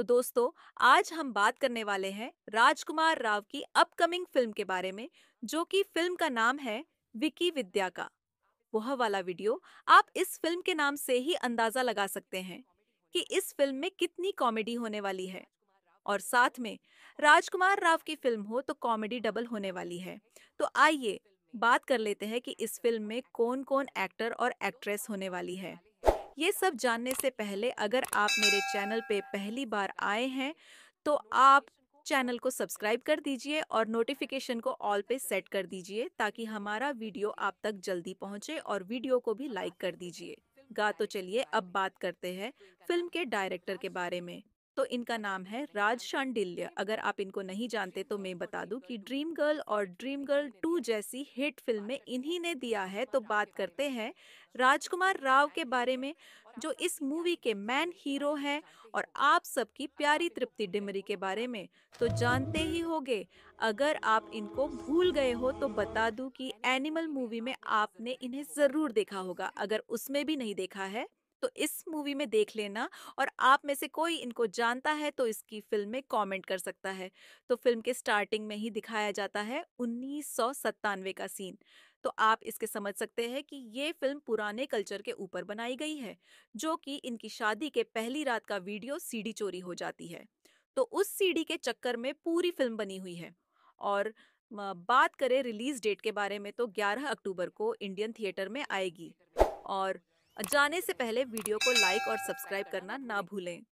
तो दोस्तों आज हम बात करने वाले हैं राजकुमार राव की अपकमिंग फिल्म के बारे में जो कि फिल्म का नाम है विकी विद्या का वह वाला वीडियो आप इस फिल्म के नाम से ही अंदाजा लगा सकते हैं कि इस फिल्म में कितनी कॉमेडी होने वाली है और साथ में राजकुमार राव की फिल्म हो तो कॉमेडी डबल होने वाली है तो आइए बात कर लेते हैं कि इस फिल्म में कौन कौन एक्टर और एक्ट्रेस होने वाली है ये सब जानने से पहले अगर आप मेरे चैनल पे पहली बार आए हैं तो आप चैनल को सब्सक्राइब कर दीजिए और नोटिफिकेशन को ऑल पे सेट कर दीजिए ताकि हमारा वीडियो आप तक जल्दी पहुंचे और वीडियो को भी लाइक कर दीजिए गा तो चलिए अब बात करते हैं फिल्म के डायरेक्टर के बारे में तो इनका नाम है राज शांडिल्य अगर आप इनको नहीं जानते तो मैं बता दूं कि ड्रीम गर्ल और ड्रीम गर्ल टू जैसी हिट फिल्में इन्हीं ने दिया है तो बात करते हैं राजकुमार राव के बारे में जो इस मूवी के मैन हीरो हैं और आप सबकी प्यारी तृप्ति डिमरी के बारे में तो जानते ही होगे अगर आप इनको भूल गए हो तो बता दूं कि एनिमल मूवी में आपने इन्हें ज़रूर देखा होगा अगर उसमें भी नहीं देखा है तो इस मूवी में देख लेना और आप में से कोई इनको जानता है तो इसकी फिल्म में कॉमेंट कर सकता है तो फिल्म के स्टार्टिंग में ही दिखाया जाता है उन्नीस का सीन तो आप इसके समझ सकते हैं कि ये फिल्म पुराने कल्चर के ऊपर बनाई गई है जो कि इनकी शादी के पहली रात का वीडियो सीडी चोरी हो जाती है तो उस सीडी के चक्कर में पूरी फिल्म बनी हुई है और बात करें रिलीज डेट के बारे में तो 11 अक्टूबर को इंडियन थिएटर में आएगी और जाने से पहले वीडियो को लाइक और सब्सक्राइब करना ना भूलें